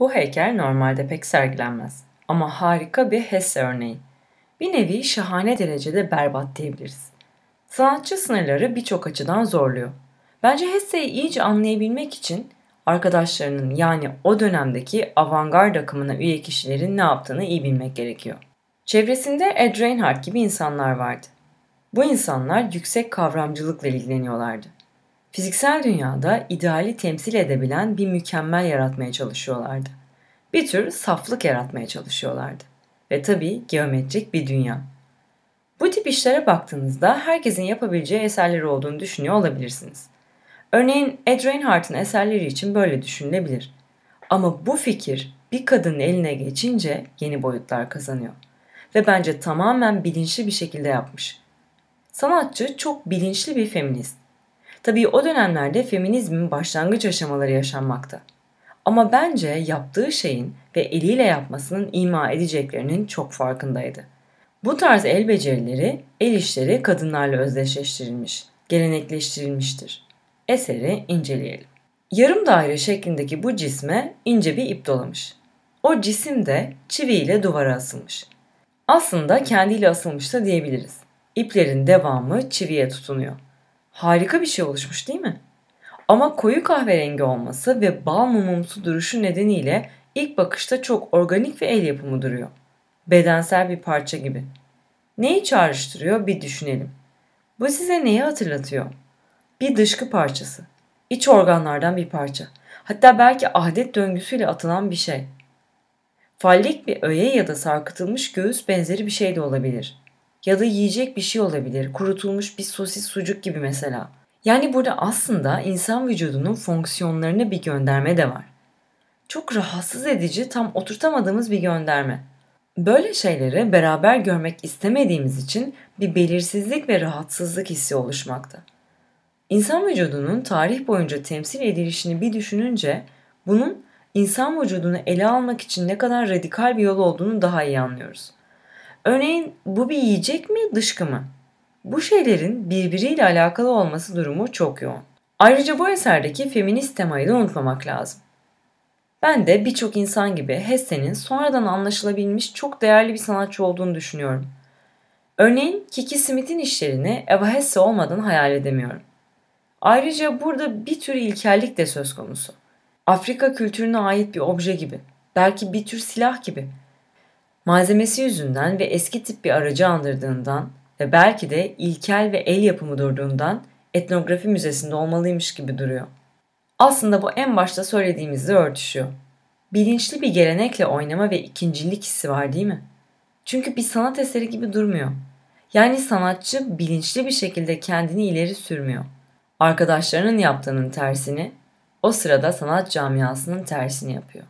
Bu heykel normalde pek sergilenmez ama harika bir Hesse örneği. Bir nevi şahane derecede berbat diyebiliriz. Sanatçı sınırları birçok açıdan zorluyor. Bence Hesse'yi iyice anlayabilmek için arkadaşlarının yani o dönemdeki avantgard akımına üye kişilerin ne yaptığını iyi bilmek gerekiyor. Çevresinde Ed Reinhardt gibi insanlar vardı. Bu insanlar yüksek kavramcılıkla ilgileniyorlardı. Fiziksel dünyada ideali temsil edebilen bir mükemmel yaratmaya çalışıyorlardı. Bir tür saflık yaratmaya çalışıyorlardı. Ve tabii geometrik bir dünya. Bu tip işlere baktığınızda herkesin yapabileceği eserleri olduğunu düşünüyor olabilirsiniz. Örneğin Ed Reinhardt'ın eserleri için böyle düşünülebilir. Ama bu fikir bir kadının eline geçince yeni boyutlar kazanıyor. Ve bence tamamen bilinçli bir şekilde yapmış. Sanatçı çok bilinçli bir feminist Tabii o dönemlerde feminizmin başlangıç aşamaları yaşanmakta. Ama bence yaptığı şeyin ve eliyle yapmasının ima edeceklerinin çok farkındaydı. Bu tarz el becerileri, el işleri kadınlarla özdeşleştirilmiş, gelenekleştirilmiştir. Eseri inceleyelim. Yarım daire şeklindeki bu cisme ince bir ip dolamış. O cisim de çiviyle duvara asılmış. Aslında kendiyle asılmış da diyebiliriz. İplerin devamı çiviye tutunuyor. Harika bir şey oluşmuş değil mi? Ama koyu kahverengi olması ve bal mumumsu duruşu nedeniyle ilk bakışta çok organik ve el yapımı duruyor. Bedensel bir parça gibi. Neyi çağrıştırıyor bir düşünelim. Bu size neyi hatırlatıyor? Bir dışkı parçası. İç organlardan bir parça. Hatta belki adet döngüsüyle atılan bir şey. Fallik bir öğe ya da sarkıtılmış göğüs benzeri bir şey de olabilir. Ya da yiyecek bir şey olabilir. Kurutulmuş bir sosis sucuk gibi mesela. Yani burada aslında insan vücudunun fonksiyonlarına bir gönderme de var. Çok rahatsız edici, tam oturtamadığımız bir gönderme. Böyle şeyleri beraber görmek istemediğimiz için bir belirsizlik ve rahatsızlık hissi oluşmakta. İnsan vücudunun tarih boyunca temsil edilişini bir düşününce bunun insan vücudunu ele almak için ne kadar radikal bir yol olduğunu daha iyi anlıyoruz. Örneğin bu bir yiyecek mi, dışkı mı? Bu şeylerin birbiriyle alakalı olması durumu çok yoğun. Ayrıca bu eserdeki feminist temayı da unutmamak lazım. Ben de birçok insan gibi Hesse'nin sonradan anlaşılabilmiş çok değerli bir sanatçı olduğunu düşünüyorum. Örneğin Kiki Smith'in işlerini Eva Hesse olmadan hayal edemiyorum. Ayrıca burada bir tür ilkellik de söz konusu. Afrika kültürüne ait bir obje gibi, belki bir tür silah gibi Malzemesi yüzünden ve eski tip bir aracı andırdığından ve belki de ilkel ve el yapımı durduğundan etnografi müzesinde olmalıymış gibi duruyor. Aslında bu en başta söylediğimizle örtüşüyor. Bilinçli bir gelenekle oynama ve ikincilik hissi var değil mi? Çünkü bir sanat eseri gibi durmuyor. Yani sanatçı bilinçli bir şekilde kendini ileri sürmüyor. Arkadaşlarının yaptığının tersini, o sırada sanat camiasının tersini yapıyor.